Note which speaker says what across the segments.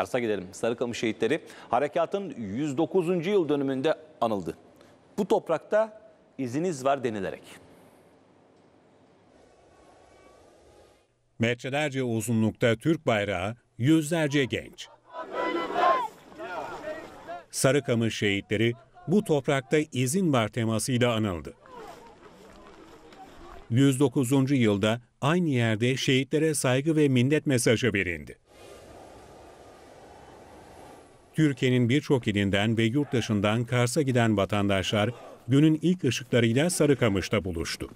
Speaker 1: Kars'a gidelim. Sarıkamış şehitleri harekatın 109. yıl dönümünde anıldı. Bu toprakta iziniz var denilerek. Metrelerce uzunlukta Türk bayrağı, yüzlerce genç. Sarıkamış şehitleri bu toprakta izin var temasıyla anıldı. 109. yılda aynı yerde şehitlere saygı ve minnet mesajı verildi. Türkiye'nin birçok ilinden ve yurt dışından Kars'a giden vatandaşlar günün ilk ışıklarıyla Sarıkamış'ta buluştu.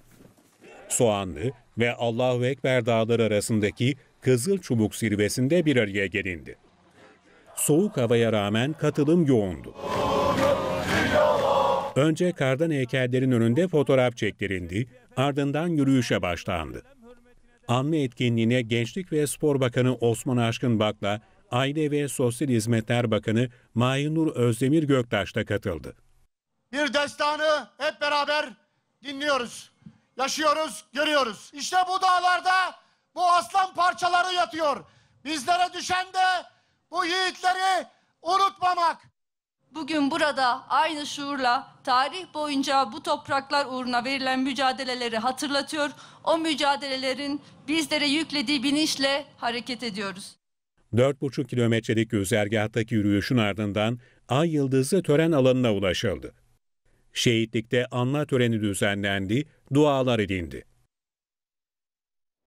Speaker 1: Soğanlı ve Allahu Ekber dağları arasındaki Kızıl Çubuk zirvesinde bir araya gelindi. Soğuk havaya rağmen katılım yoğundu. Önce kardan heykellerin önünde fotoğraf çektirildi, ardından yürüyüşe başlandı. Anma etkinliğine Gençlik ve Spor Bakanı Osman Aşkın Bak'la Aile ve Sosyal Hizmetler Bakanı Maynur Özdemir Göktaş da katıldı.
Speaker 2: Bir destanı hep beraber dinliyoruz, yaşıyoruz, görüyoruz. İşte bu dağlarda bu aslan parçaları yatıyor. Bizlere düşen de bu yiğitleri unutmamak. Bugün burada aynı şuurla tarih boyunca bu topraklar uğruna verilen mücadeleleri hatırlatıyor. O mücadelelerin bizlere yüklediği bilinçle hareket ediyoruz.
Speaker 1: 4,5 kilometrelik güzergahtaki yürüyüşün ardından Ay Yıldızı tören alanına ulaşıldı. Şehitlikte anma töreni düzenlendi, dualar edindi.